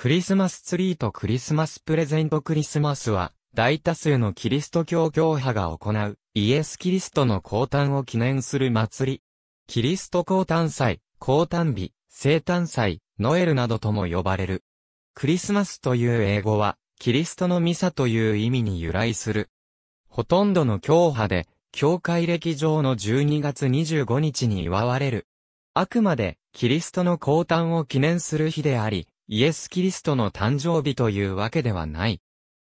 クリスマスツリーとクリスマスプレゼントクリスマスは、大多数のキリスト教教派が行う、イエス・キリストの降誕を記念する祭り。キリスト降誕祭、降誕日、生誕祭、ノエルなどとも呼ばれる。クリスマスという英語は、キリストのミサという意味に由来する。ほとんどの教派で、教会歴上の12月25日に祝われる。あくまで、キリストの降誕を記念する日であり、イエス・キリストの誕生日というわけではない。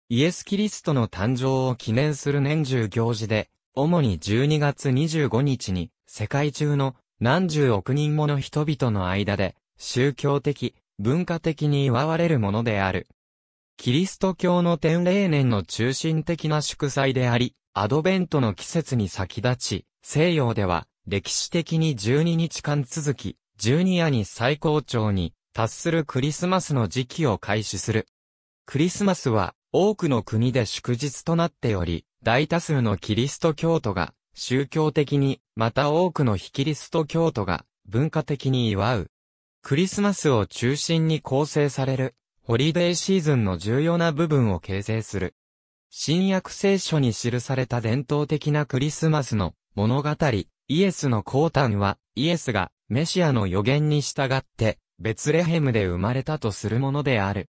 イエス・キリストの誕生を記念する年中行事で、主に12月25日に、世界中の何十億人もの人々の間で、宗教的、文化的に祝われるものである。キリスト教の天霊年の中心的な祝祭であり、アドベントの季節に先立ち、西洋では歴史的に12日間続き、12夜に最高潮に達するクリスマスの時期を開始する。クリスマスは多くの国で祝日となっており、大多数のキリスト教徒が宗教的に、また多くの非キリスト教徒が文化的に祝う。クリスマスを中心に構成される、ホリデーシーズンの重要な部分を形成する。新約聖書に記された伝統的なクリスマスの物語、イエスの降誕は、イエスがメシアの予言に従って、ベツレヘムで生まれたとするものである。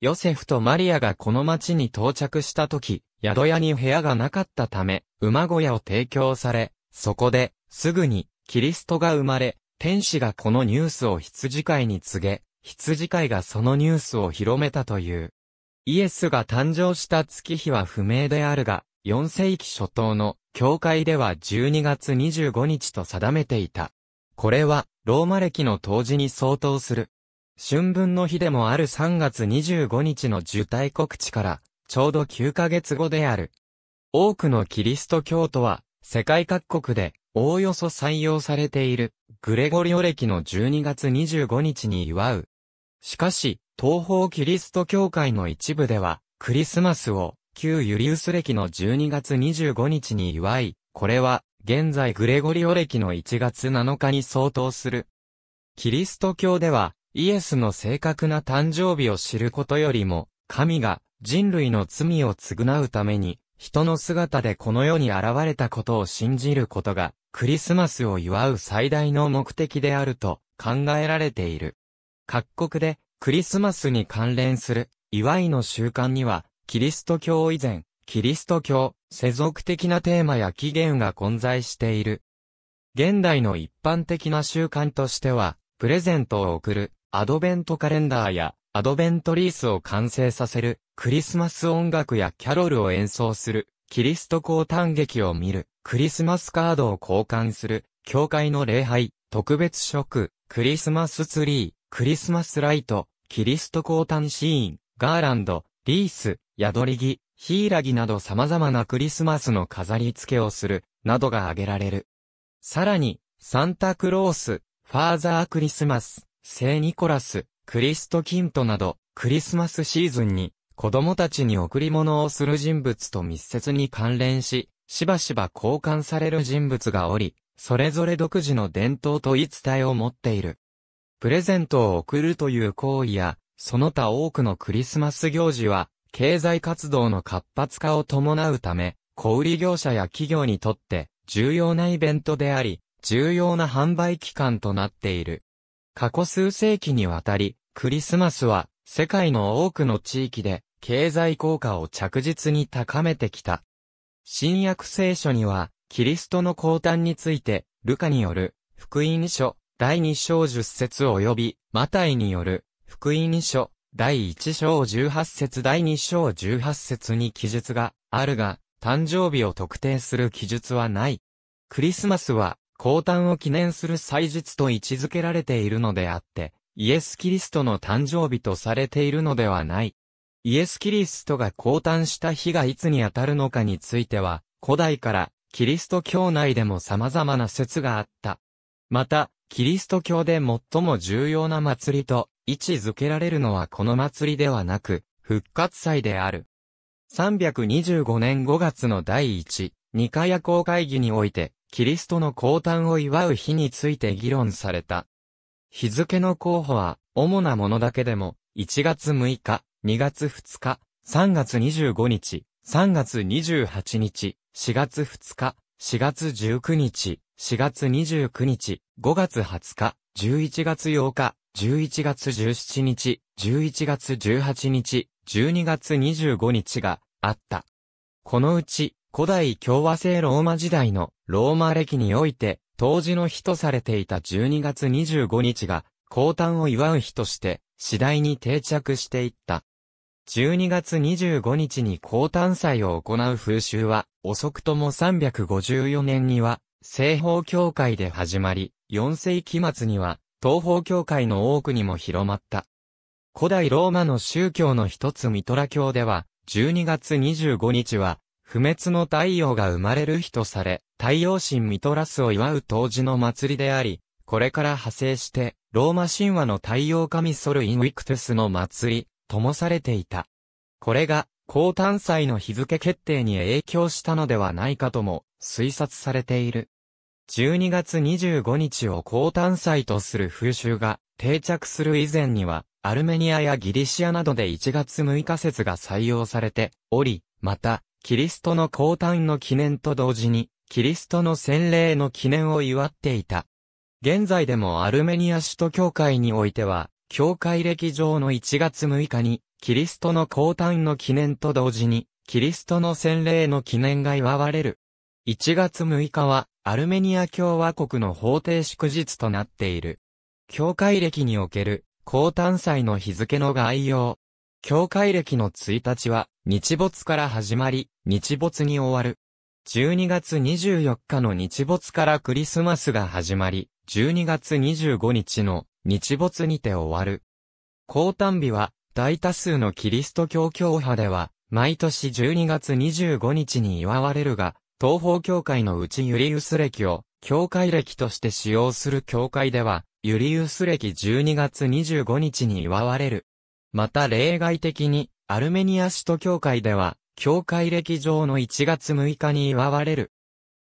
ヨセフとマリアがこの町に到着した時、宿屋に部屋がなかったため、馬小屋を提供され、そこで、すぐに、キリストが生まれ、天使がこのニュースを羊飼いに告げ、羊飼いがそのニュースを広めたという。イエスが誕生した月日は不明であるが、4世紀初頭の教会では12月25日と定めていた。これは、ローマ暦の当時に相当する。春分の日でもある3月25日の受胎告知から、ちょうど9ヶ月後である。多くのキリスト教徒は、世界各国で、おおよそ採用されている、グレゴリオ暦の12月25日に祝う。しかし、東方キリスト教会の一部では、クリスマスを、旧ユリウス暦の12月25日に祝い、これは、現在グレゴリオ歴の1月7日に相当する。キリスト教では、イエスの正確な誕生日を知ることよりも、神が人類の罪を償うために、人の姿でこの世に現れたことを信じることが、クリスマスを祝う最大の目的であると考えられている。各国でクリスマスに関連する祝いの習慣には、キリスト教以前、キリスト教、世俗的なテーマや起源が混在している。現代の一般的な習慣としては、プレゼントを贈る、アドベントカレンダーや、アドベントリースを完成させる、クリスマス音楽やキャロルを演奏する、キリスト交嘆劇を見る、クリスマスカードを交換する、教会の礼拝、特別食、クリスマスツリー、クリスマスライト、キリスト交嘆シーン、ガーランド、リース、宿り着、ヒイラギなど様々なクリスマスの飾り付けをする、などが挙げられる。さらに、サンタクロース、ファーザークリスマス、聖ニコラス、クリストキントなど、クリスマスシーズンに、子供たちに贈り物をする人物と密接に関連し、しばしば交換される人物がおり、それぞれ独自の伝統と言い伝えを持っている。プレゼントを贈るという行為や、その他多くのクリスマス行事は、経済活動の活発化を伴うため、小売業者や企業にとって重要なイベントであり、重要な販売期間となっている。過去数世紀にわたり、クリスマスは世界の多くの地域で経済効果を着実に高めてきた。新約聖書には、キリストの降誕について、ルカによる福音書第2章10節及び、マタイによる福音書第1章18節第2章18節に記述があるが、誕生日を特定する記述はない。クリスマスは、降誕を記念する祭日と位置づけられているのであって、イエス・キリストの誕生日とされているのではない。イエス・キリストが降誕した日がいつにあたるのかについては、古代からキリスト教内でも様々な説があった。また、キリスト教で最も重要な祭りと位置づけられるのはこの祭りではなく、復活祭である。325年5月の第1、2回夜公会議において、キリストの降誕を祝う日について議論された。日付の候補は、主なものだけでも、1月6日、2月2日、3月25日、3月28日、4月2日、4月19日、4月29日、5月20日、11月8日、11月17日、11月18日、12月25日があった。このうち、古代共和制ローマ時代のローマ歴において、当時の日とされていた12月25日が、降誕を祝う日として、次第に定着していった。12月25日に降誕祭を行う風習は、遅くとも354年には、西方教会で始まり、4世紀末には、東方教会の多くにも広まった。古代ローマの宗教の一つミトラ教では、12月25日は、不滅の太陽が生まれる日とされ、太陽神ミトラスを祝う当時の祭りであり、これから派生して、ローマ神話の太陽神ソルインウィクトゥスの祭り、ともされていた。これが、高誕祭の日付決定に影響したのではないかとも、推察されている。12月25日を高誕祭とする風習が定着する以前には、アルメニアやギリシアなどで1月6日節が採用されており、また、キリストの降誕の記念と同時に、キリストの洗礼の記念を祝っていた。現在でもアルメニア首都教会においては、教会歴上の1月6日に、キリストの降誕の記念と同時に、キリストの洗礼の記念が祝われる。1月6日は、アルメニア共和国の法定祝日となっている。教会歴における、高誕祭の日付の概要。教会歴の1日は、日没から始まり、日没に終わる。12月24日の日没からクリスマスが始まり、12月25日の日没にて終わる。高誕日は、大多数のキリスト教教派では、毎年12月25日に祝われるが、東方教会のうちユリウス歴を、教会歴として使用する教会では、ユリウス歴12月25日に祝われる。また例外的に、アルメニア首都教会では、教会歴上の1月6日に祝われる。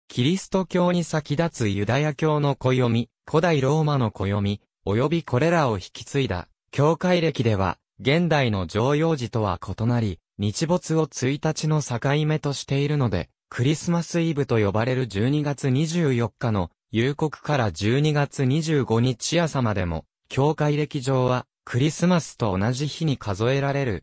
キリスト教に先立つユダヤ教の暦、古代ローマの暦、及びこれらを引き継いだ、教会歴では、現代の常用時とは異なり、日没を1日の境目としているので、クリスマスイブと呼ばれる12月24日の夕刻から12月25日朝までも、教会歴上はクリスマスと同じ日に数えられる。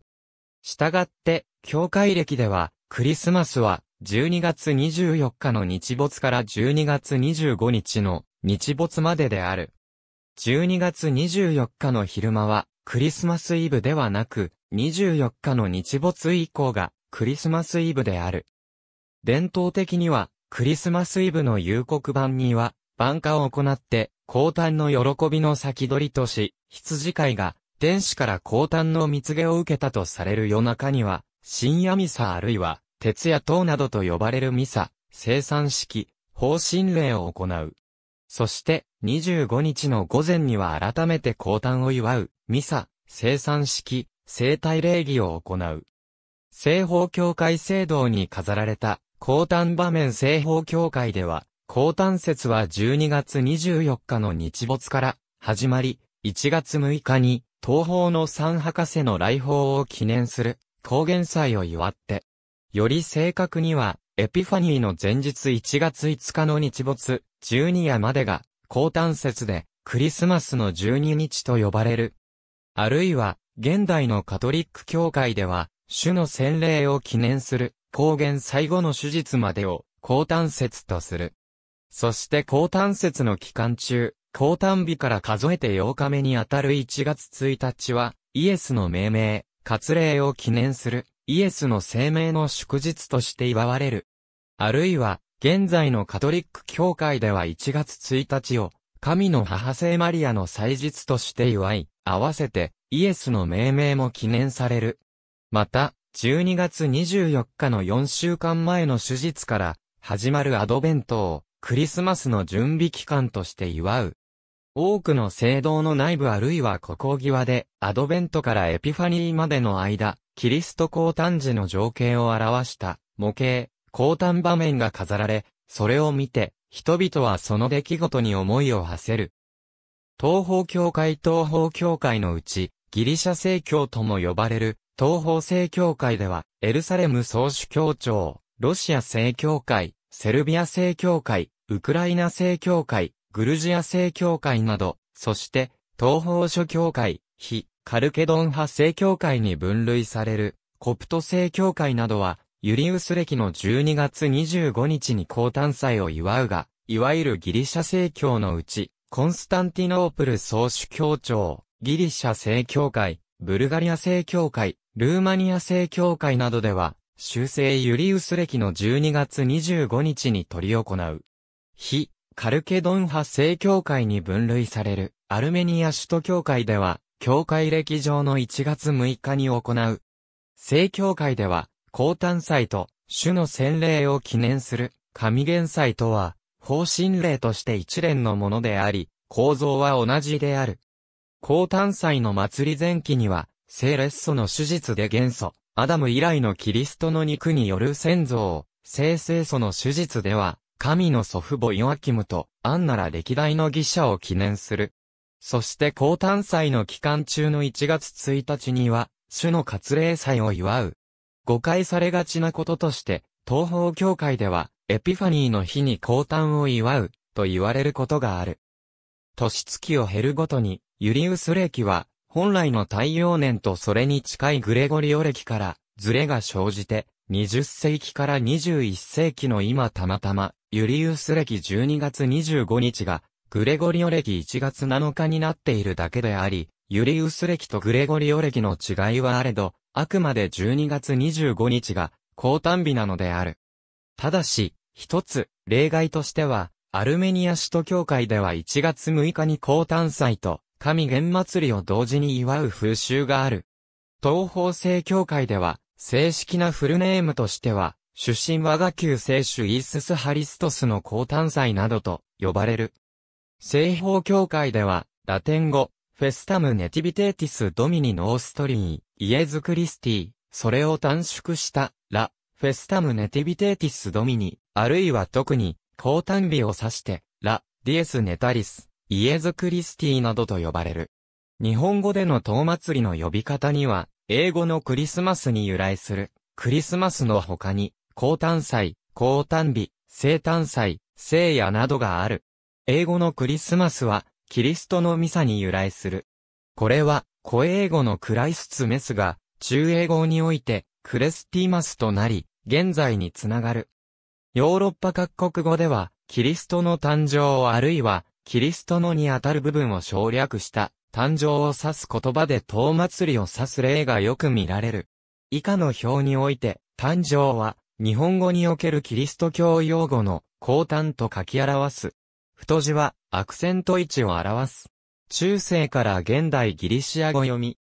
したがって、教会歴では、クリスマスは12月24日の日没から12月25日の日没までである。12月24日の昼間はクリスマスイブではなく、24日の日没以降がクリスマスイブである。伝統的には、クリスマスイブの夕刻版には、晩歌を行って、降誕の喜びの先取りとし、羊飼いが、天使から降誕の蜜毛を受けたとされる夜中には、深夜ミサあるいは、徹夜等などと呼ばれるミサ、生産式、方針礼を行う。そして、25日の午前には改めて降誕を祝う、ミサ、生産式、生体礼儀を行う。西方教会聖堂に飾られた高端場面西方教会では、高端節は12月24日の日没から始まり、1月6日に東方の三博士の来訪を記念する高原祭を祝って、より正確には、エピファニーの前日1月5日の日没、12夜までが、高端節で、クリスマスの12日と呼ばれる。あるいは、現代のカトリック教会では、主の洗礼を記念する抗原最後の手術までを、高単節とする。そして高単節の期間中、高単日から数えて8日目にあたる1月1日は、イエスの命名、割礼を記念する、イエスの生命の祝日として祝われる。あるいは、現在のカトリック教会では1月1日を、神の母聖マリアの祭日として祝い、合わせて、イエスの命名も記念される。また、12月24日の4週間前の手術から始まるアドベントをクリスマスの準備期間として祝う。多くの聖堂の内部あるいはここ際でアドベントからエピファニーまでの間、キリスト降誕時の情景を表した模型、降誕場面が飾られ、それを見て人々はその出来事に思いを馳せる。東方教会東方教会のうちギリシャ正教とも呼ばれる東方正教会では、エルサレム総主教庁、ロシア正教会、セルビア正教会、ウクライナ正教会、グルジア正教会など、そして、東方諸教会、非、カルケドン派正教会に分類される、コプト正教会などは、ユリウス歴の12月25日に降誕祭を祝うが、いわゆるギリシャ正教のうち、コンスタンティノープル総主教庁、ギリシャ正教会、ブルガリア正教会、ルーマニア正教会などでは、修正ユリウス歴の12月25日に取り行う。非、カルケドン派正教会に分類される、アルメニア首都教会では、教会歴上の1月6日に行う。正教会では、高誕祭と、主の洗礼を記念する、神元祭とは、方針礼として一連のものであり、構造は同じである。高誕祭の祭り前期には、聖レッソの手術で元素、アダム以来のキリストの肉による先祖を、聖聖祖の手術では、神の祖父母ヨアキムと、アンナら歴代の義者を記念する。そして高誕祭の期間中の1月1日には、主の割礼祭を祝う。誤解されがちなこととして、東方教会では、エピファニーの日に高誕を祝う、と言われることがある。年月を経るごとに、ユリウス歴は、本来の太陽年とそれに近いグレゴリオ歴から、ズレが生じて、20世紀から21世紀の今たまたま、ユリウス歴12月25日が、グレゴリオ歴1月7日になっているだけであり、ユリウス歴とグレゴリオ歴の違いはあれど、あくまで12月25日が、高短日なのである。ただし、一つ、例外としては、アルメニア首都教会では1月6日に高短祭と、神元祭りを同時に祝う風習がある。東方正教会では、正式なフルネームとしては、出身我が旧聖主イーススハリストスの高誕祭などと呼ばれる。西方教会では、ラテン語、フェスタムネティビテーティスドミニノーストリー、イエズクリスティ、それを短縮した、ラ、フェスタムネティビテーティスドミニ、あるいは特に、高誕日を指して、ラ、ディエスネタリス、イエズ・クリスティなどと呼ばれる。日本語での塔祭りの呼び方には、英語のクリスマスに由来する、クリスマスの他に、高誕祭、高誕日、生誕祭、聖夜などがある。英語のクリスマスは、キリストのミサに由来する。これは、古英語のクライスツメスが、中英語において、クレスティマスとなり、現在につながる。ヨーロッパ各国語では、キリストの誕生あるいは、キリストのにあたる部分を省略した、誕生を指す言葉で唐祭りを指す例がよく見られる。以下の表において、誕生は、日本語におけるキリスト教用語の、高端と書き表す。太字は、アクセント位置を表す。中世から現代ギリシア語読み。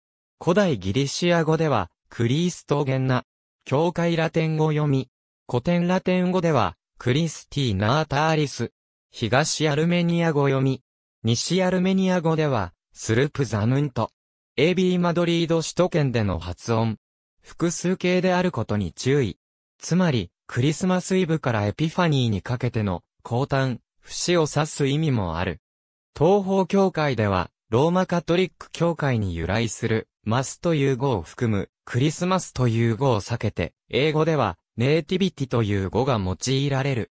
古代ギリシア語では、クリストゲンナ。教会ラテン語読み。古典ラテン語では、クリスティナーターリス。東アルメニア語読み。西アルメニア語では、スルプザムント。AB マドリード首都圏での発音。複数形であることに注意。つまり、クリスマスイブからエピファニーにかけての、降誕、節を指す意味もある。東方教会では、ローマカトリック教会に由来する、マスという語を含む、クリスマスという語を避けて、英語では、ネイティビティという語が用いられる。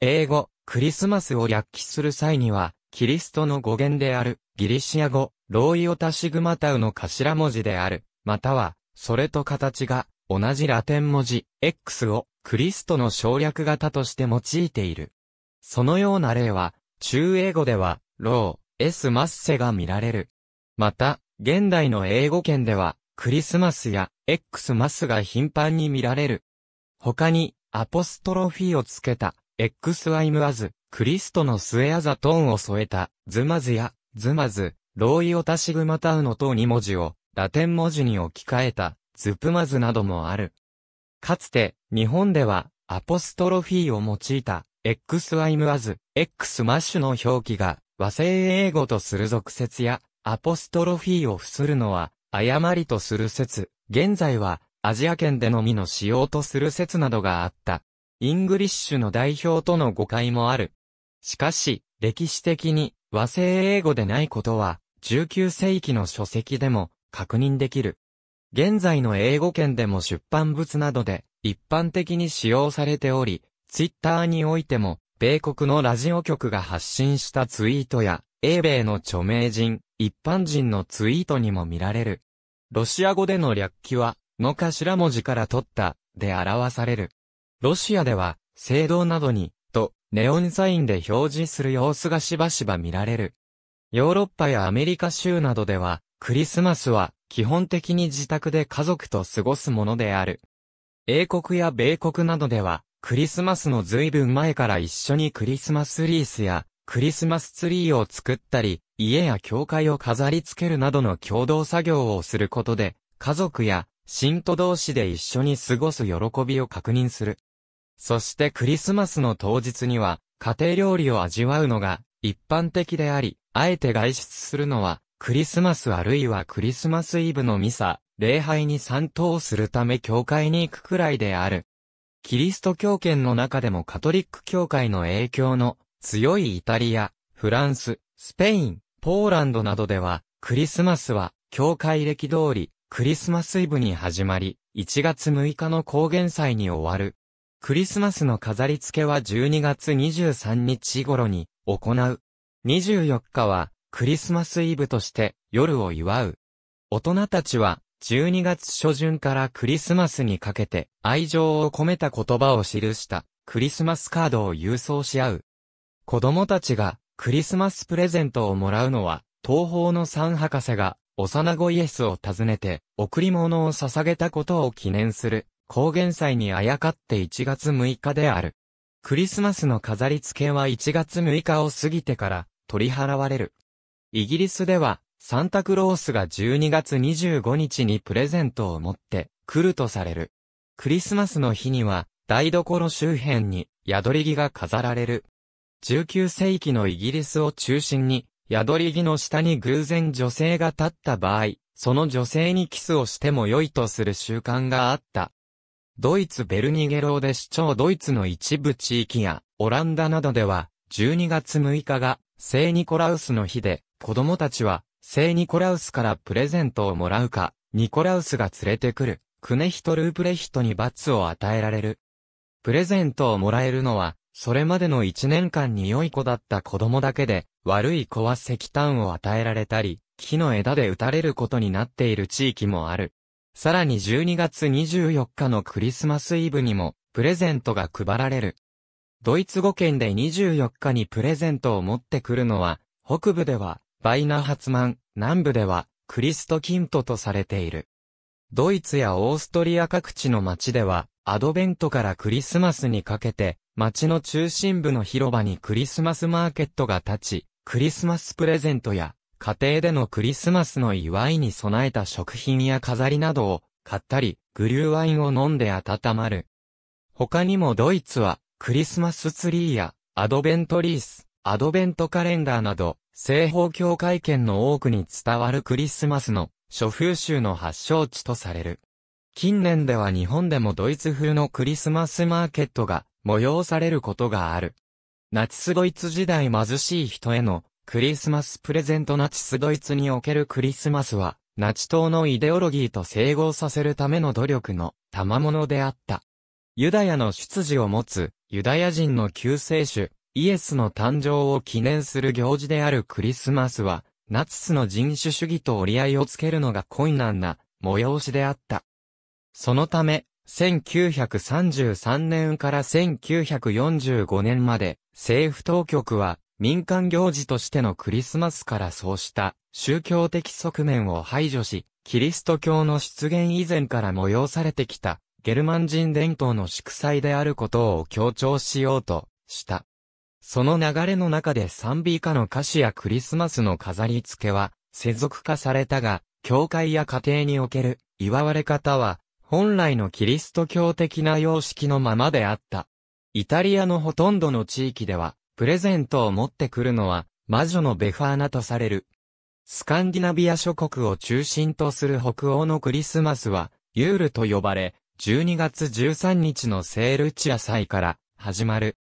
英語、クリスマスを略記する際には、キリストの語源である、ギリシア語、ローイオタシグマタウの頭文字である、または、それと形が、同じラテン文字、X を、クリストの省略型として用いている。そのような例は、中英語では、ロー、S マッセが見られる。また、現代の英語圏では、クリスマスや、X マスが頻繁に見られる。他に、アポストロフィーをつけた、XY ムアズ、クリストの末アザトーンを添えた、ズマズや、ズマズ、ローイオタシグマタウの等2文字を、ラテン文字に置き換えた、ズプマズなどもある。かつて、日本では、アポストロフィーを用いた、x y ムアズ、x マッシュの表記が、和製英語とする俗説や、アポストロフィーを付するのは、誤りとする説、現在は、アジア圏でのみの使用とする説などがあった。イングリッシュの代表との誤解もある。しかし、歴史的に和製英語でないことは、19世紀の書籍でも確認できる。現在の英語圏でも出版物などで一般的に使用されており、ツイッターにおいても、米国のラジオ局が発信したツイートや、英米の著名人、一般人のツイートにも見られる。ロシア語での略記は、の頭文字から取った、で表される。ロシアでは、聖堂などに、と、ネオンサインで表示する様子がしばしば見られる。ヨーロッパやアメリカ州などでは、クリスマスは基本的に自宅で家族と過ごすものである。英国や米国などでは、クリスマスの随分前から一緒にクリスマスリースやクリスマスツリーを作ったり、家や教会を飾り付けるなどの共同作業をすることで、家族や信徒同士で一緒に過ごす喜びを確認する。そしてクリスマスの当日には、家庭料理を味わうのが一般的であり、あえて外出するのは、クリスマスあるいはクリスマスイブのミサ、礼拝に参当するため教会に行くくらいである。キリスト教圏の中でもカトリック教会の影響の強いイタリア、フランス、スペイン、ポーランドなどでは、クリスマスは、教会歴通り、クリスマスイブに始まり、1月6日の高原祭に終わる。クリスマスの飾り付けは12月23日頃に行う。24日はクリスマスイブとして夜を祝う。大人たちは12月初旬からクリスマスにかけて愛情を込めた言葉を記したクリスマスカードを郵送し合う。子供たちがクリスマスプレゼントをもらうのは東方の三博士が幼子イエスを訪ねて贈り物を捧げたことを記念する高原祭にあやかって1月6日である。クリスマスの飾り付けは1月6日を過ぎてから取り払われる。イギリスでは、サンタクロースが12月25日にプレゼントを持って来るとされる。クリスマスの日には、台所周辺に宿り木が飾られる。19世紀のイギリスを中心に、宿り木の下に偶然女性が立った場合、その女性にキスをしても良いとする習慣があった。ドイツベルニゲローで市長ドイツの一部地域や、オランダなどでは、12月6日が、聖ニコラウスの日で、子供たちは、聖ニコラウスからプレゼントをもらうか、ニコラウスが連れてくる、クネヒトループレヒトに罰を与えられる。プレゼントをもらえるのは、それまでの1年間に良い子だった子供だけで、悪い子は石炭を与えられたり、木の枝で打たれることになっている地域もある。さらに12月24日のクリスマスイブにも、プレゼントが配られる。ドイツ語圏で24日にプレゼントを持ってくるのは、北部では、バイナハツマン、南部では、クリストキントとされている。ドイツやオーストリア各地の街では、アドベントからクリスマスにかけて、街の中心部の広場にクリスマスマーケットが立ち、クリスマスプレゼントや家庭でのクリスマスの祝いに備えた食品や飾りなどを買ったり、グリューワインを飲んで温まる。他にもドイツは、クリスマスツリーや、アドベントリース、アドベントカレンダーなど、西方教会圏の多くに伝わるクリスマスの、諸風習の発祥地とされる。近年では日本でもドイツ風のクリスマスマーケットが、催されることがある。ナチスドイツ時代貧しい人へのクリスマスプレゼントナチスドイツにおけるクリスマスは、ナチ党のイデオロギーと整合させるための努力の賜物であった。ユダヤの出自を持つ、ユダヤ人の救世主、イエスの誕生を記念する行事であるクリスマスは、ナチスの人種主義と折り合いをつけるのが困難な催しであった。そのため、1933年から1945年まで、政府当局は、民間行事としてのクリスマスからそうした宗教的側面を排除し、キリスト教の出現以前から催されてきたゲルマン人伝統の祝祭であることを強調しようとした。その流れの中で賛美歌の歌詞やクリスマスの飾り付けは世俗化されたが、教会や家庭における祝われ方は本来のキリスト教的な様式のままであった。イタリアのほとんどの地域では、プレゼントを持ってくるのは、魔女のベファーナとされる。スカンディナビア諸国を中心とする北欧のクリスマスは、ユールと呼ばれ、12月13日のセールチア祭から始まる。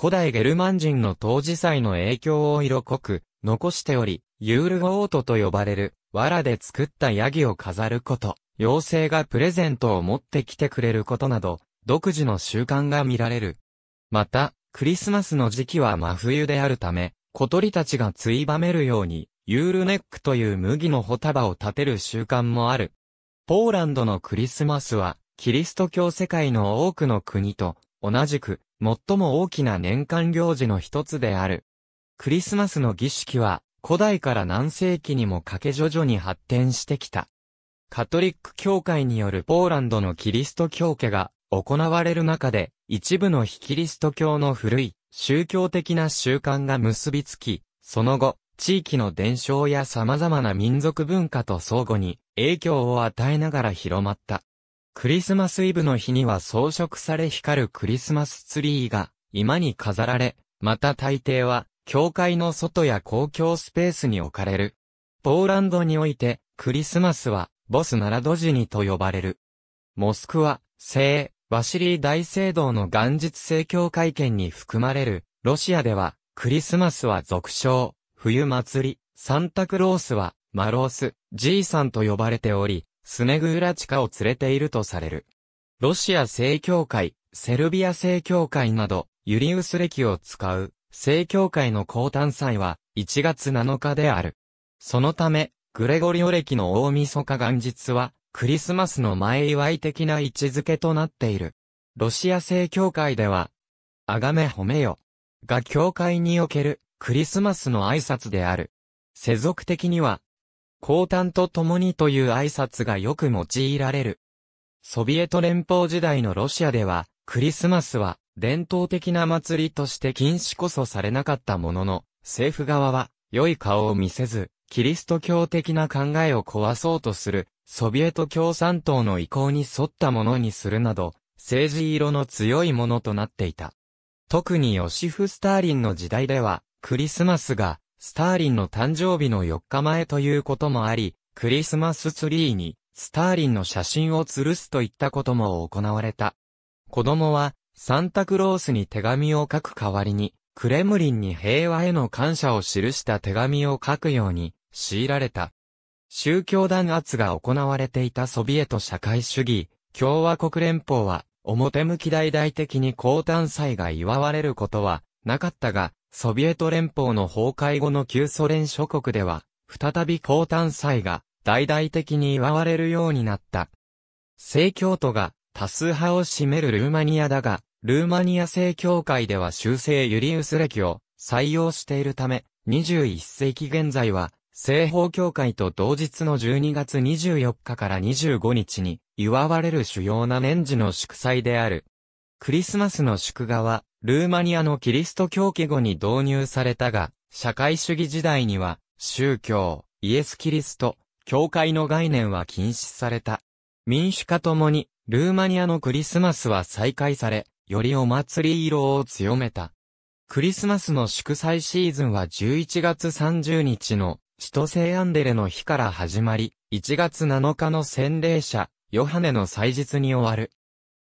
古代ゲルマン人の当時祭の影響を色濃く残しており、ユールオートと呼ばれる、藁で作ったヤギを飾ること、妖精がプレゼントを持ってきてくれることなど、独自の習慣が見られる。また、クリスマスの時期は真冬であるため、小鳥たちがついばめるように、ユールネックという麦の穂束を立てる習慣もある。ポーランドのクリスマスは、キリスト教世界の多くの国と、同じく、最も大きな年間行事の一つである。クリスマスの儀式は、古代から何世紀にもかけ徐々に発展してきた。カトリック教会によるポーランドのキリスト教家が行われる中で、一部の非キリスト教の古い宗教的な習慣が結びつき、その後、地域の伝承や様々な民族文化と相互に影響を与えながら広まった。クリスマスイブの日には装飾され光るクリスマスツリーが今に飾られ、また大抵は教会の外や公共スペースに置かれる。ポーランドにおいてクリスマスはボスナラドジニと呼ばれる。モスクワ、聖、ワシリー大聖堂の元日聖教会見に含まれる、ロシアでは、クリスマスは俗称、冬祭り、サンタクロースは、マロース、じいさんと呼ばれており、スネグーラチカを連れているとされる。ロシア聖教会、セルビア聖教会など、ユリウス歴を使う、聖教会の降誕祭は、1月7日である。そのため、グレゴリオ歴の大晦日元日は、クリスマスの前祝い的な位置づけとなっている。ロシア正教会では、あがめ褒めよ、が教会におけるクリスマスの挨拶である。世俗的には、高端と共にという挨拶がよく用いられる。ソビエト連邦時代のロシアでは、クリスマスは伝統的な祭りとして禁止こそされなかったものの、政府側は良い顔を見せず、キリスト教的な考えを壊そうとするソビエト共産党の意向に沿ったものにするなど、政治色の強いものとなっていた。特にヨシフ・スターリンの時代では、クリスマスが、スターリンの誕生日の4日前ということもあり、クリスマスツリーに、スターリンの写真を吊るすといったことも行われた。子供は、サンタクロースに手紙を書く代わりに、クレムリンに平和への感謝を記した手紙を書くように、強いられた。宗教弾圧が行われていたソビエト社会主義、共和国連邦は、表向き大々的に高誕祭が祝われることはなかったが、ソビエト連邦の崩壊後の旧ソ連諸国では、再び高誕祭が大々的に祝われるようになった。正教徒が多数派を占めるルーマニアだが、ルーマニア正教会では修正ユリウス歴を採用しているため、21世紀現在は西方教会と同日の12月24日から25日に祝われる主要な年次の祝祭である。クリスマスの祝賀は、ルーマニアのキリスト教記後に導入されたが、社会主義時代には、宗教、イエス・キリスト、教会の概念は禁止された。民主化ともに、ルーマニアのクリスマスは再開され、よりお祭り色を強めた。クリスマスの祝祭シーズンは11月30日の使徒聖アンデレの日から始まり、1月7日の洗礼者、ヨハネの祭日に終わる。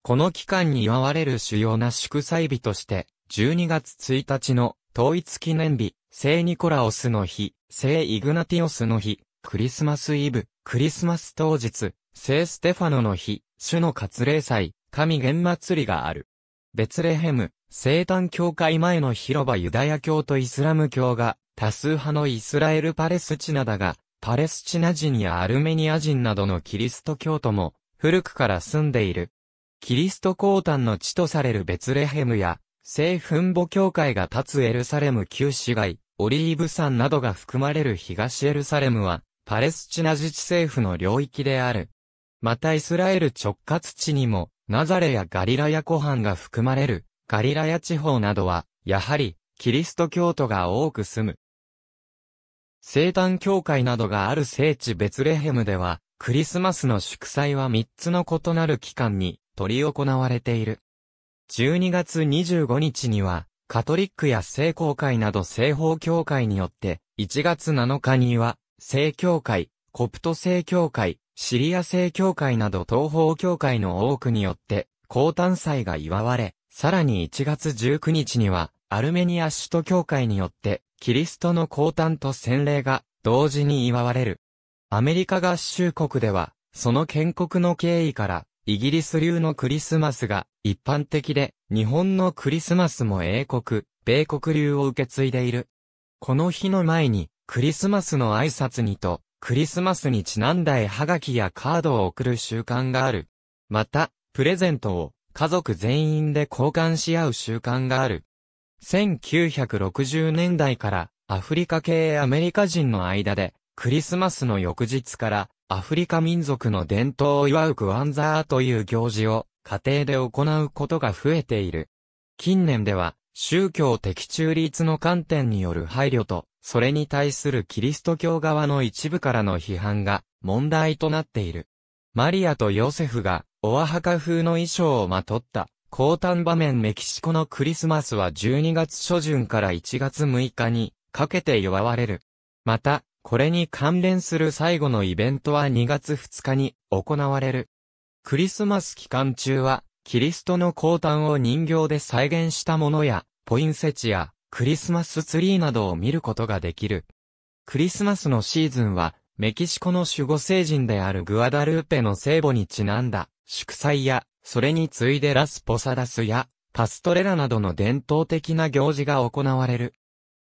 この期間に祝われる主要な祝祭日として、12月1日の統一記念日、聖ニコラオスの日、聖イグナティオスの日、クリスマスイブ、クリスマス当日、聖ステファノの日、主の割礼祭、神玄祭りがある。ベツレヘム、生誕教会前の広場ユダヤ教とイスラム教が多数派のイスラエル・パレスチナだが、パレスチナ人やアルメニア人などのキリスト教徒も、古くから住んでいる。キリスト降誕の地とされるベツレヘムや、聖墳墓教会が立つエルサレム旧市街、オリーブ山などが含まれる東エルサレムは、パレスチナ自治政府の領域である。またイスラエル直轄地にも、ナザレやガリラヤ湖畔が含まれる、ガリラヤ地方などは、やはり、キリスト教徒が多く住む。生誕教会などがある聖地ベツレヘムでは、クリスマスの祝祭は3つの異なる期間に取り行われている。12月25日には、カトリックや聖公会など聖法教会によって、1月7日には、聖教会、コプト聖教会、シリア聖教会など東方教会の多くによって、降誕祭が祝われ、さらに1月19日には、アルメニア首都教会によって、キリストの降誕と洗礼が同時に祝われる。アメリカ合衆国では、その建国の経緯から、イギリス流のクリスマスが一般的で、日本のクリスマスも英国、米国流を受け継いでいる。この日の前に、クリスマスの挨拶にと、クリスマスにちなんだ絵はがきやカードを送る習慣がある。また、プレゼントを家族全員で交換し合う習慣がある。1960年代からアフリカ系アメリカ人の間でクリスマスの翌日からアフリカ民族の伝統を祝うクワンザーという行事を家庭で行うことが増えている。近年では宗教的中立の観点による配慮と、それに対するキリスト教側の一部からの批判が問題となっている。マリアとヨセフがオアハカ風の衣装をまとった高端場面メキシコのクリスマスは12月初旬から1月6日にかけて祝われる。また、これに関連する最後のイベントは2月2日に行われる。クリスマス期間中は、キリストの降端を人形で再現したものや、ポインセチや、クリスマスツリーなどを見ることができる。クリスマスのシーズンは、メキシコの守護聖人であるグアダルーペの聖母にちなんだ、祝祭やそれに次いでラスポサダスやパストレラなどの伝統的な行事が行われる。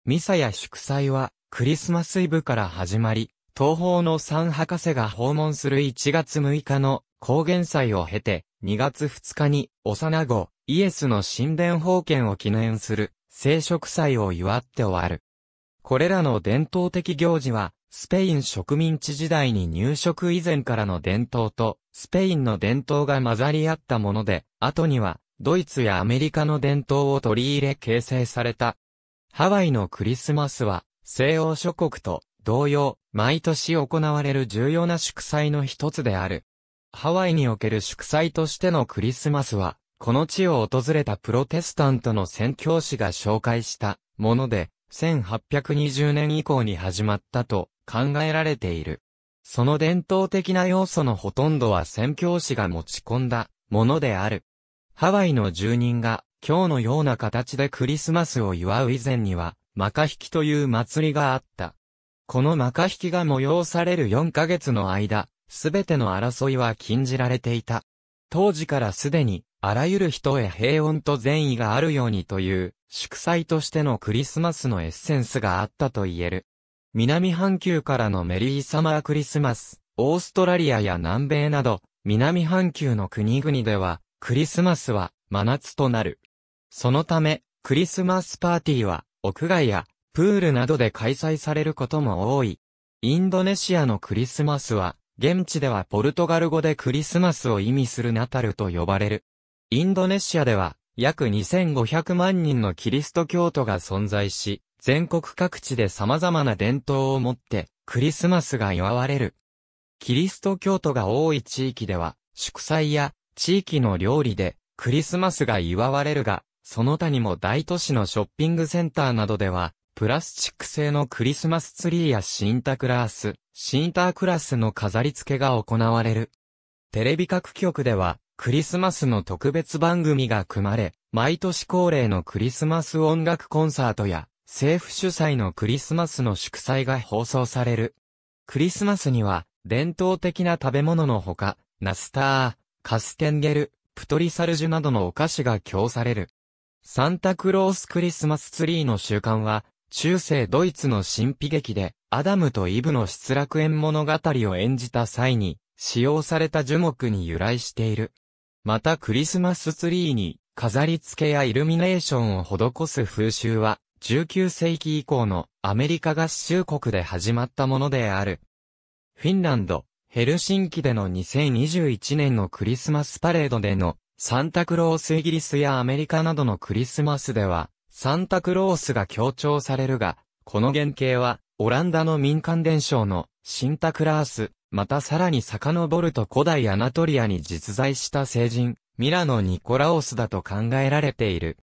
ミサや祝祭はクリスマスイブから始まり、東方の三博士が訪問する1月6日の高原祭を経て、2月2日に幼子イエスの神殿封建を記念する聖職祭を祝って終わる。これらの伝統的行事はスペイン植民地時代に入植以前からの伝統と、スペインの伝統が混ざり合ったもので、後には、ドイツやアメリカの伝統を取り入れ形成された。ハワイのクリスマスは、西欧諸国と同様、毎年行われる重要な祝祭の一つである。ハワイにおける祝祭としてのクリスマスは、この地を訪れたプロテスタントの宣教師が紹介したもので、1820年以降に始まったと考えられている。その伝統的な要素のほとんどは宣教師が持ち込んだものである。ハワイの住人が今日のような形でクリスマスを祝う以前には、マカヒキという祭りがあった。このマカヒキが催される4ヶ月の間、すべての争いは禁じられていた。当時からすでに、あらゆる人へ平穏と善意があるようにという、祝祭としてのクリスマスのエッセンスがあったと言える。南半球からのメリーサマークリスマス、オーストラリアや南米など、南半球の国々では、クリスマスは真夏となる。そのため、クリスマスパーティーは、屋外や、プールなどで開催されることも多い。インドネシアのクリスマスは、現地ではポルトガル語でクリスマスを意味するナタルと呼ばれる。インドネシアでは、約2500万人のキリスト教徒が存在し、全国各地で様々な伝統を持って、クリスマスが祝われる。キリスト教徒が多い地域では、祝祭や地域の料理でクリスマスが祝われるが、その他にも大都市のショッピングセンターなどでは、プラスチック製のクリスマスツリーやシンタクラース、シンタークラスの飾り付けが行われる。テレビ各局では、クリスマスの特別番組が組まれ、毎年恒例のクリスマス音楽コンサートや、政府主催のクリスマスの祝祭が放送される。クリスマスには、伝統的な食べ物のほか、ナスター、カステンゲル、プトリサルジュなどのお菓子が供される。サンタクロースクリスマスツリーの習慣は、中世ドイツの神秘劇で、アダムとイブの失楽園物語を演じた際に、使用された樹木に由来している。またクリスマスツリーに、飾り付けやイルミネーションを施す風習は、19世紀以降のアメリカ合衆国で始まったものである。フィンランド、ヘルシンキでの2021年のクリスマスパレードでのサンタクロースイギリスやアメリカなどのクリスマスではサンタクロースが強調されるが、この原型はオランダの民間伝承のシンタクラース、またさらに遡ると古代アナトリアに実在した聖人、ミラノ・ニコラオスだと考えられている。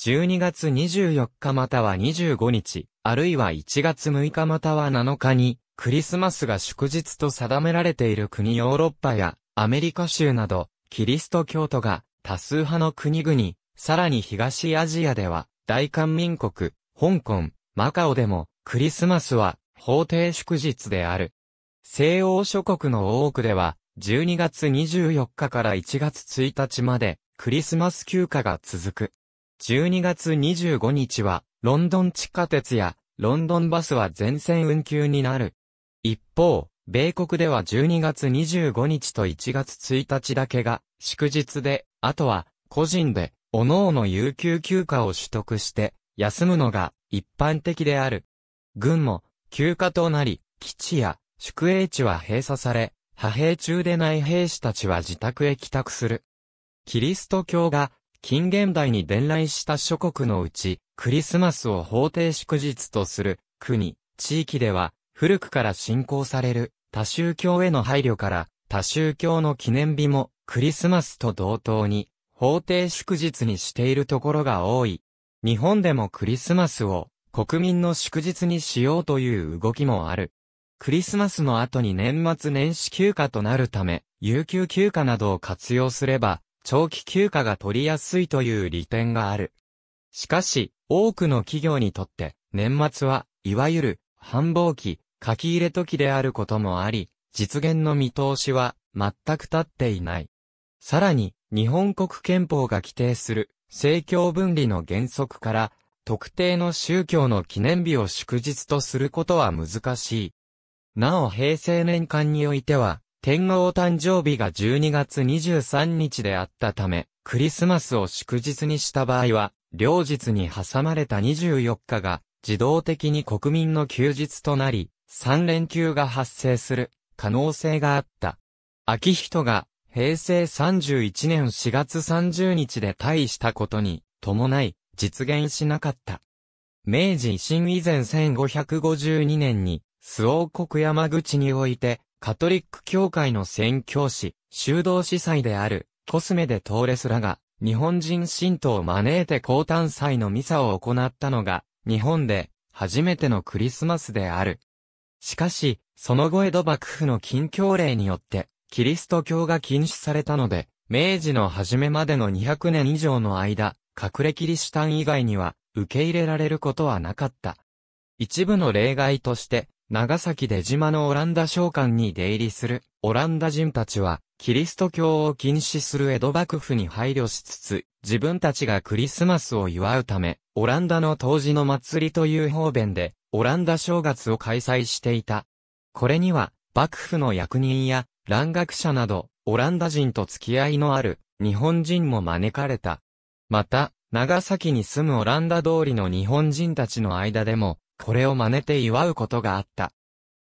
12月24日または25日、あるいは1月6日または7日に、クリスマスが祝日と定められている国ヨーロッパやアメリカ州など、キリスト教徒が多数派の国々、さらに東アジアでは、大韓民国、香港、マカオでも、クリスマスは法定祝日である。西欧諸国の多くでは、12月24日から1月1日まで、クリスマス休暇が続く。12月25日は、ロンドン地下鉄や、ロンドンバスは全線運休になる。一方、米国では12月25日と1月1日だけが、祝日で、あとは、個人で、各々有給休暇を取得して、休むのが、一般的である。軍も、休暇となり、基地や、宿営地は閉鎖され、派兵中でない兵士たちは自宅へ帰宅する。キリスト教が近現代に伝来した諸国のうち、クリスマスを法定祝日とする国、地域では、古くから信仰される多宗教への配慮から、多宗教の記念日もクリスマスと同等に法定祝日にしているところが多い。日本でもクリスマスを国民の祝日にしようという動きもある。クリスマスの後に年末年始休暇となるため、有給休暇などを活用すれば、長期休暇が取りやすいという利点がある。しかし、多くの企業にとって、年末は、いわゆる、繁忙期、書き入れ時であることもあり、実現の見通しは、全く立っていない。さらに、日本国憲法が規定する、政教分離の原則から、特定の宗教の記念日を祝日とすることは難しい。なお平成年間においては、天皇誕生日が12月23日であったため、クリスマスを祝日にした場合は、両日に挟まれた24日が自動的に国民の休日となり、3連休が発生する可能性があった。秋人が平成31年4月30日で退位したことに伴い実現しなかった。明治維新以前1552年に周王国山口においてカトリック教会の宣教師、修道司祭である、コスメでトーレスらが、日本人信徒を招いて高誕祭のミサを行ったのが、日本で、初めてのクリスマスである。しかし、その後江戸幕府の禁教令によって、キリスト教が禁止されたので、明治の初めまでの200年以上の間、隠れキリシタン以外には、受け入れられることはなかった。一部の例外として、長崎出島のオランダ商館に出入りする、オランダ人たちは、キリスト教を禁止する江戸幕府に配慮しつつ、自分たちがクリスマスを祝うため、オランダの当時の祭りという方便で、オランダ正月を開催していた。これには、幕府の役人や、蘭学者など、オランダ人と付き合いのある、日本人も招かれた。また、長崎に住むオランダ通りの日本人たちの間でも、これを真似て祝うことがあった。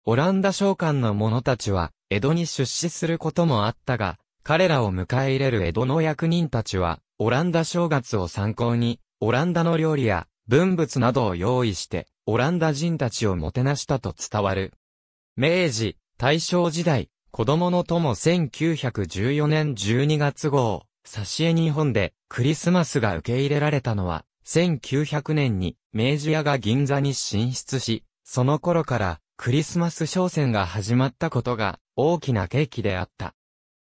オランダ商館の者たちは、江戸に出資することもあったが、彼らを迎え入れる江戸の役人たちは、オランダ正月を参考に、オランダの料理や文物などを用意して、オランダ人たちをもてなしたと伝わる。明治、大正時代、子供の友1914年12月号、挿絵日本でクリスマスが受け入れられたのは、1900年に明治屋が銀座に進出し、その頃からクリスマス商戦が始まったことが大きな契機であった。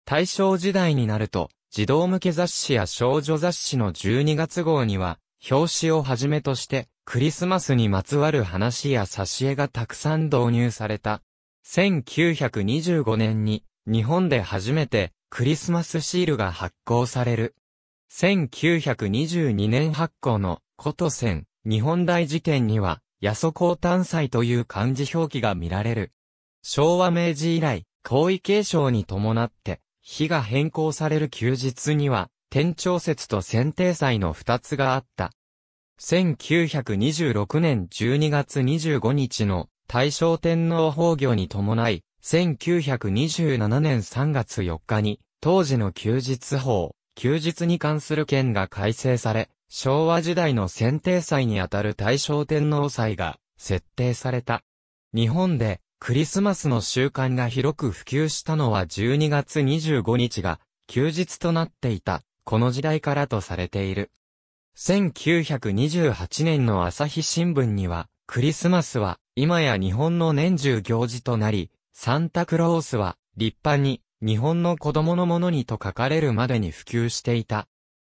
大正時代になると、児童向け雑誌や少女雑誌の12月号には、表紙をはじめとして、クリスマスにまつわる話や挿絵がたくさん導入された。1925年に、日本で初めて、クリスマスシールが発行される。1922年発行の古都戦、日本大辞典には、安子高単祭という漢字表記が見られる。昭和明治以来、皇位継承に伴って、日が変更される休日には、天朝節と選定祭の二つがあった。1926年12月25日の大正天皇崩御に伴い、1927年3月4日に、当時の休日法、休日に関する件が改正され、昭和時代の選定祭にあたる大正天皇祭が設定された。日本でクリスマスの習慣が広く普及したのは12月25日が休日となっていた、この時代からとされている。1928年の朝日新聞には、クリスマスは今や日本の年中行事となり、サンタクロースは立派に日本の子供のものにと書かれるまでに普及していた。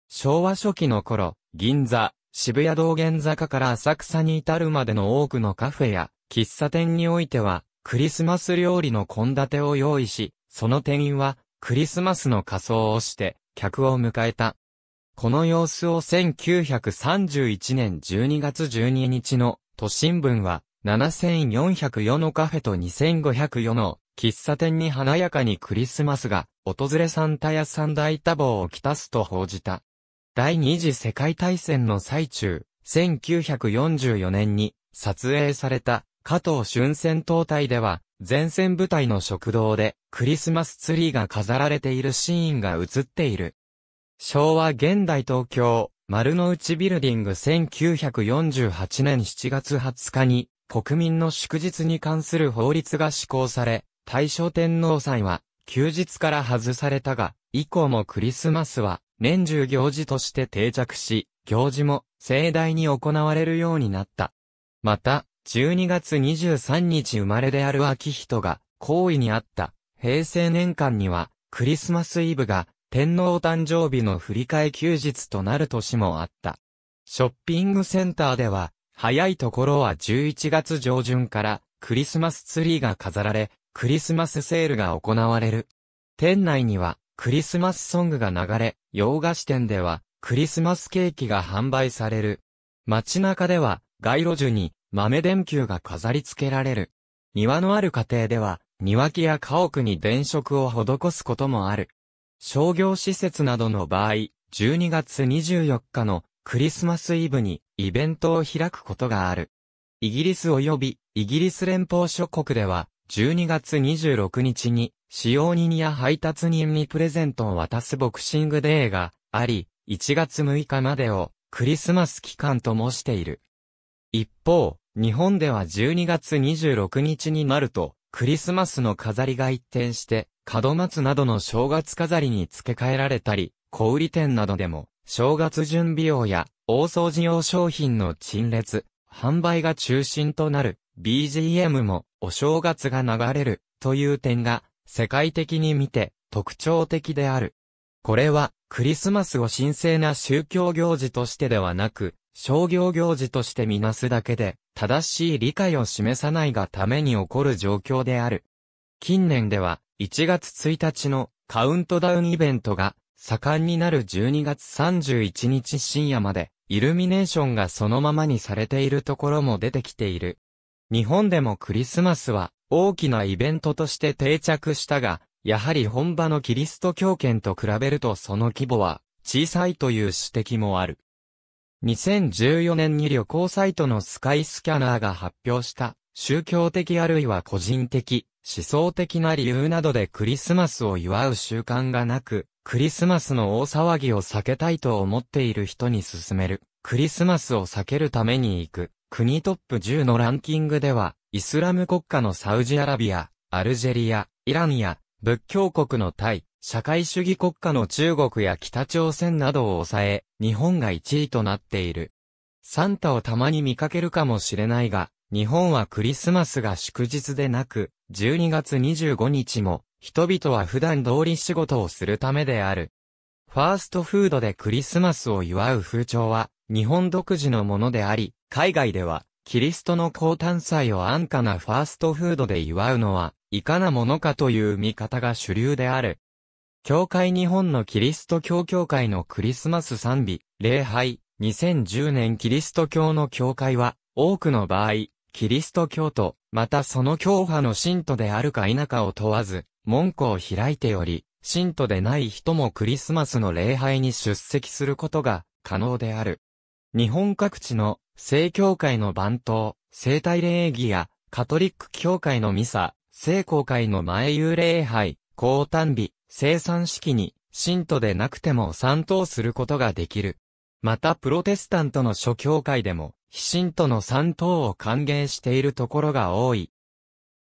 昭和初期の頃、銀座、渋谷道玄坂から浅草に至るまでの多くのカフェや喫茶店においては、クリスマス料理の献立を用意し、その店員はクリスマスの仮装をして客を迎えた。この様子を1931年12月12日の都心分は7404のカフェと2504の喫茶店に華やかにクリスマスが、訪れサンタやサンイタボーをきたすと報じた。第二次世界大戦の最中、1944年に撮影された加藤春戦闘隊では、前線部隊の食堂でクリスマスツリーが飾られているシーンが映っている。昭和現代東京、丸の内ビルディング1948年7月20日に、国民の祝日に関する法律が施行され、大正天皇祭は、休日から外されたが、以降もクリスマスは、年中行事として定着し、行事も盛大に行われるようになった。また、12月23日生まれである秋人が、行為にあった、平成年間には、クリスマスイブが、天皇誕生日の振り替え休日となる年もあった。ショッピングセンターでは、早いところは11月上旬からクリスマスツリーが飾られ、クリスマスセールが行われる。店内にはクリスマスソングが流れ、洋菓子店ではクリスマスケーキが販売される。街中では街路樹に豆電球が飾り付けられる。庭のある家庭では庭木や家屋に電飾を施すこともある。商業施設などの場合、12月24日のクリスマスイブにイベントを開くことがある。イギリス及びイギリス連邦諸国では12月26日に、使用人や配達人にプレゼントを渡すボクシングデーがあり、1月6日までをクリスマス期間ともしている。一方、日本では12月26日になると、クリスマスの飾りが一転して、門松などの正月飾りに付け替えられたり、小売店などでも、正月準備用や、大掃除用商品の陳列、販売が中心となる。BGM もお正月が流れるという点が世界的に見て特徴的である。これはクリスマスを神聖な宗教行事としてではなく、商業行事としてみなすだけで、正しい理解を示さないがために起こる状況である。近年では、1月1日のカウントダウンイベントが、盛んになる12月31日深夜まで、イルミネーションがそのままにされているところも出てきている。日本でもクリスマスは大きなイベントとして定着したが、やはり本場のキリスト教圏と比べるとその規模は小さいという指摘もある。2014年に旅行サイトのスカイスキャナーが発表した宗教的あるいは個人的、思想的な理由などでクリスマスを祝う習慣がなく、クリスマスの大騒ぎを避けたいと思っている人に勧める。クリスマスを避けるために行く。国トップ10のランキングでは、イスラム国家のサウジアラビア、アルジェリア、イランや、仏教国のタイ、社会主義国家の中国や北朝鮮などを抑え、日本が1位となっている。サンタをたまに見かけるかもしれないが、日本はクリスマスが祝日でなく、12月25日も、人々は普段通り仕事をするためである。ファーストフードでクリスマスを祝う風潮は、日本独自のものであり、海外では、キリストの高誕祭を安価なファーストフードで祝うのは、いかなものかという見方が主流である。教会日本のキリスト教協会のクリスマス賛美、礼拝、2010年キリスト教の教会は、多くの場合、キリスト教徒、またその教派の信徒であるか否かを問わず、門戸を開いており、信徒でない人もクリスマスの礼拝に出席することが可能である。日本各地の聖教会の番頭、生体礼儀や、カトリック教会のミサ、聖公会の前幽霊杯、高単美、生産式に、信徒でなくても参等することができる。またプロテスタントの諸教会でも、非信徒の参等を歓迎しているところが多い。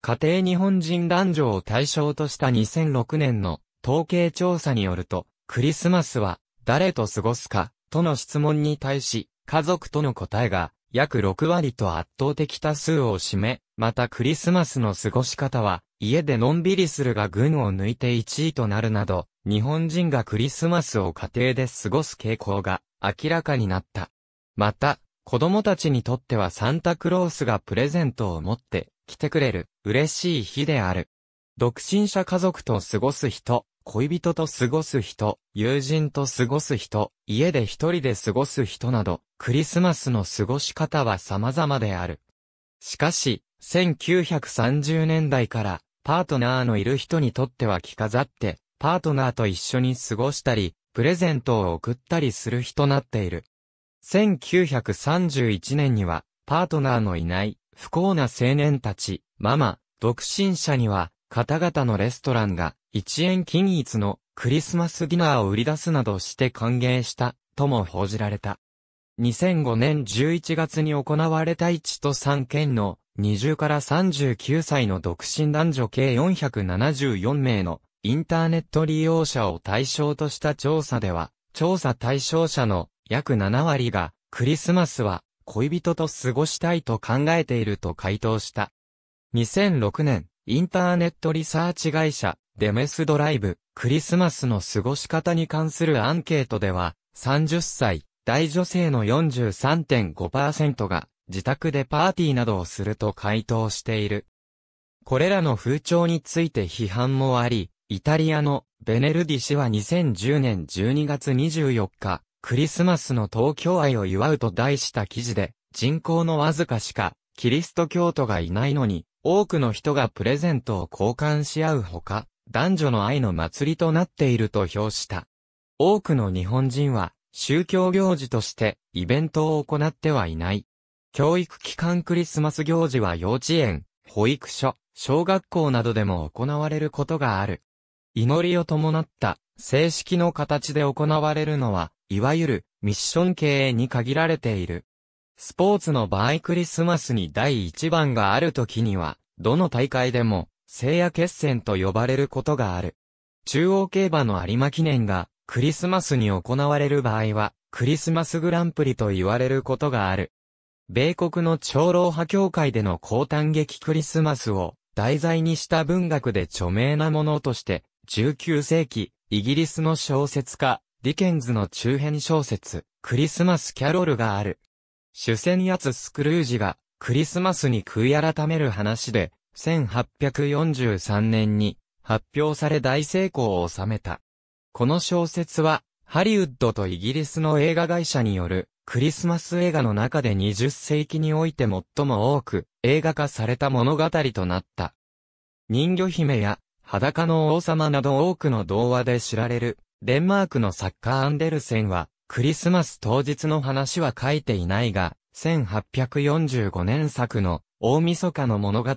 家庭日本人男女を対象とした2006年の統計調査によると、クリスマスは誰と過ごすかとの質問に対し、家族との答えが約6割と圧倒的多数を占め、またクリスマスの過ごし方は、家でのんびりするが群を抜いて1位となるなど、日本人がクリスマスを家庭で過ごす傾向が明らかになった。また、子供たちにとってはサンタクロースがプレゼントを持って来てくれる嬉しい日である。独身者家族と過ごす人、恋人と過ごす人、友人と過ごす人、家で一人で過ごす人など、クリスマスの過ごし方は様々である。しかし、1930年代から、パートナーのいる人にとっては着飾って、パートナーと一緒に過ごしたり、プレゼントを送ったりする日となっている。1931年には、パートナーのいない不幸な青年たち、ママ、独身者には、方々のレストランが1円均一のクリスマスディナーを売り出すなどして歓迎した、とも報じられた。2005年11月に行われた1都3県の20から39歳の独身男女計474名のインターネット利用者を対象とした調査では、調査対象者の約7割がクリスマスは恋人と過ごしたいと考えていると回答した。2006年、インターネットリサーチ会社デメスドライブ、クリスマスの過ごし方に関するアンケートでは、30歳、大女性の43.5%が、自宅でパーティーなどをすると回答している。これらの風潮について批判もあり、イタリアのベネルディ氏は2010年12月24日、クリスマスの東京愛を祝うと題した記事で、人口のわずかしか、キリスト教徒がいないのに、多くの人がプレゼントを交換し合うほか、男女の愛の祭りとなっていると評した。多くの日本人は、宗教行事としてイベントを行ってはいない。教育機関クリスマス行事は幼稚園、保育所、小学校などでも行われることがある。祈りを伴った正式の形で行われるのは、いわゆるミッション系に限られている。スポーツの場合クリスマスに第一番がある時には、どの大会でも聖夜決戦と呼ばれることがある。中央競馬の有馬記念がクリスマスに行われる場合は、クリスマスグランプリと言われることがある。米国の長老派協会での高単劇クリスマスを題材にした文学で著名なものとして、19世紀、イギリスの小説家、ディケンズの中編小説、クリスマスキャロルがある。主戦やつスクルージが、クリスマスに食い改める話で、1843年に発表され大成功を収めた。この小説は、ハリウッドとイギリスの映画会社によるクリスマス映画の中で20世紀において最も多く映画化された物語となった。人魚姫や裸の王様など多くの童話で知られるデンマークの作家アンデルセンはクリスマス当日の話は書いていないが1845年作の大晦日の物語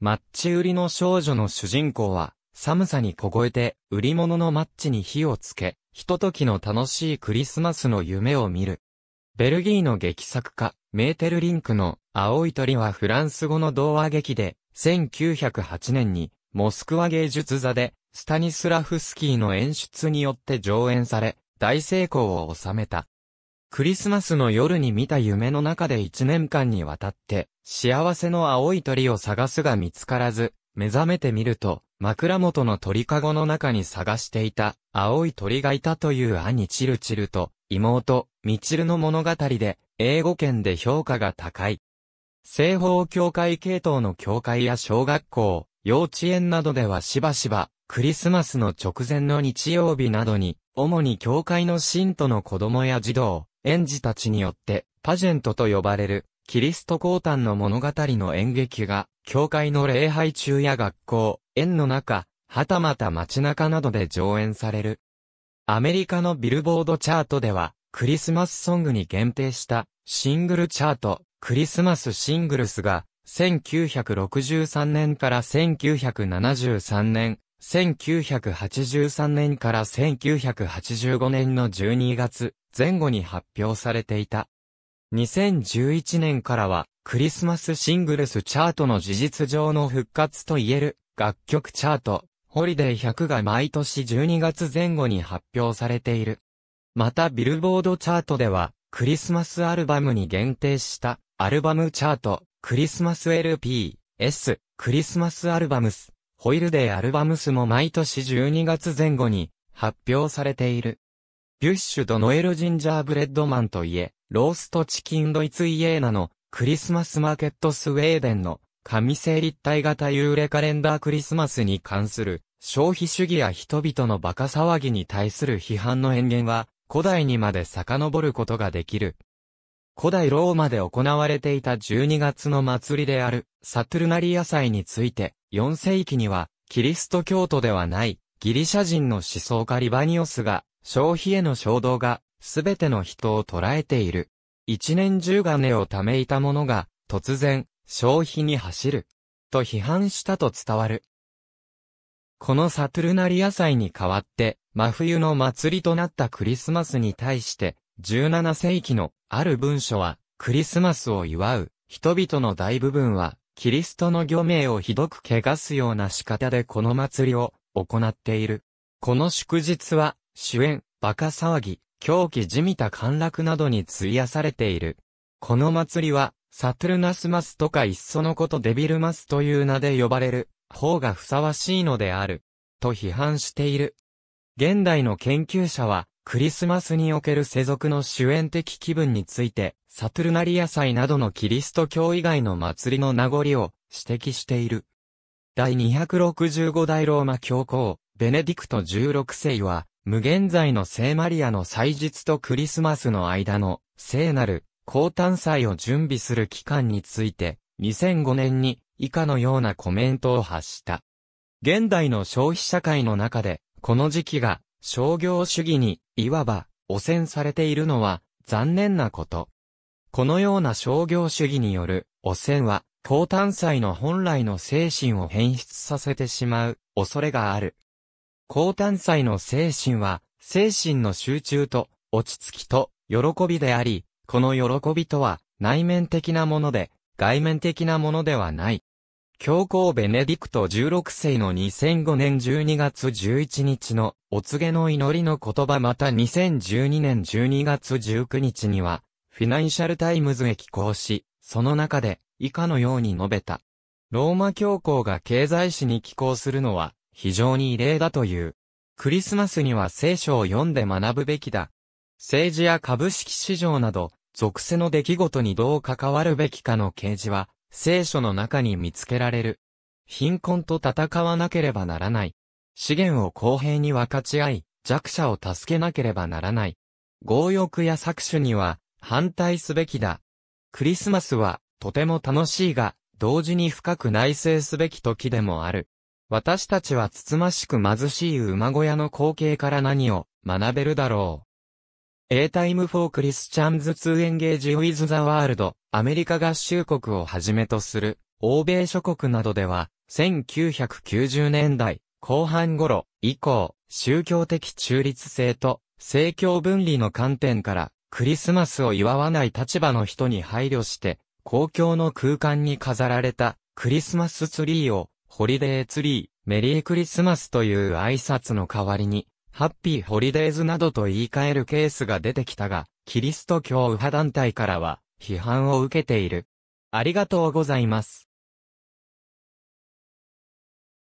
マッチ売りの少女の主人公は、寒さに凍えて、売り物のマッチに火をつけ、ひとときの楽しいクリスマスの夢を見る。ベルギーの劇作家、メーテル・リンクの青い鳥はフランス語の童話劇で、1908年に、モスクワ芸術座で、スタニスラフスキーの演出によって上演され、大成功を収めた。クリスマスの夜に見た夢の中で一年間にわたって、幸せの青い鳥を探すが見つからず、目覚めてみると、枕元の鳥かごの中に探していた、青い鳥がいたという兄チルチルと、妹、ミチルの物語で、英語圏で評価が高い。西方教会系統の教会や小学校、幼稚園などではしばしば、クリスマスの直前の日曜日などに、主に教会の信徒の子供や児童、園児たちによって、パジェントと呼ばれる、キリスト降誕の物語の演劇が、教会の礼拝中や学校、園の中、はたまた街中などで上演される。アメリカのビルボードチャートでは、クリスマスソングに限定したシングルチャート、クリスマスシングルスが、1963年から1973年、1983年から1985年の12月前後に発表されていた。2011年からは、クリスマスシングルスチャートの事実上の復活と言える、楽曲チャート、ホリデー100が毎年12月前後に発表されている。またビルボードチャートでは、クリスマスアルバムに限定した、アルバムチャート、クリスマス LP、S、クリスマスアルバムス、ホイルデーアルバムスも毎年12月前後に発表されている。ビュッシュドノエルジンジャーブレッドマンといえ、ローストチキンドイツイエーナのクリスマスマーケットスウェーデンの紙製立体型幽霊カレンダークリスマスに関する消費主義や人々の馬鹿騒ぎに対する批判の演言は古代にまで遡ることができる。古代ローマで行われていた12月の祭りであるサトゥルナリア祭について4世紀にはキリスト教徒ではないギリシャ人の思想家リバニオスが消費への衝動が、すべての人を捉えている。一年中金をためいた者が、突然、消費に走る。と批判したと伝わる。このサトゥルナリア祭に代わって、真冬の祭りとなったクリスマスに対して、17世紀のある文書は、クリスマスを祝う、人々の大部分は、キリストの御名をひどく汚すような仕方でこの祭りを行っている。この祝日は、主演、馬鹿騒ぎ、狂気地味た陥落などに費やされている。この祭りは、サトゥルナスマスとかいっそのことデビルマスという名で呼ばれる、方がふさわしいのである、と批判している。現代の研究者は、クリスマスにおける世俗の主演的気分について、サトゥルナリア祭などのキリスト教以外の祭りの名残を指摘している。第265代ローマ教皇、ベネディクト16世は、無限在の聖マリアの祭日とクリスマスの間の聖なる高誕祭を準備する期間について、2005年に以下のようなコメントを発した。現代の消費社会の中で、この時期が商業主義に、いわば、汚染されているのは、残念なこと。このような商業主義による汚染は、高誕祭の本来の精神を変質させてしまう恐れがある。高単祭の精神は、精神の集中と、落ち着きと、喜びであり、この喜びとは、内面的なもので、外面的なものではない。教皇ベネディクト16世の2005年12月11日のお告げの祈りの言葉また2012年12月19日には、フィナンシャルタイムズへ寄稿し、その中で以下のように述べた。ローマ教皇が経済史に寄稿するのは、非常に異例だという。クリスマスには聖書を読んで学ぶべきだ。政治や株式市場など、属性の出来事にどう関わるべきかの掲示は、聖書の中に見つけられる。貧困と戦わなければならない。資源を公平に分かち合い、弱者を助けなければならない。強欲や搾取には反対すべきだ。クリスマスはとても楽しいが、同時に深く内省すべき時でもある。私たちはつつましく貧しい馬小屋の光景から何を学べるだろう。A Time for Christians to Engage with the World アメリカ合衆国をはじめとする欧米諸国などでは1990年代後半頃以降宗教的中立性と政教分離の観点からクリスマスを祝わない立場の人に配慮して公共の空間に飾られたクリスマスツリーをホリデーツリー、メリークリスマスという挨拶の代わりに、ハッピーホリデーズなどと言い換えるケースが出てきたが、キリスト教右派団体からは批判を受けている。ありがとうございます。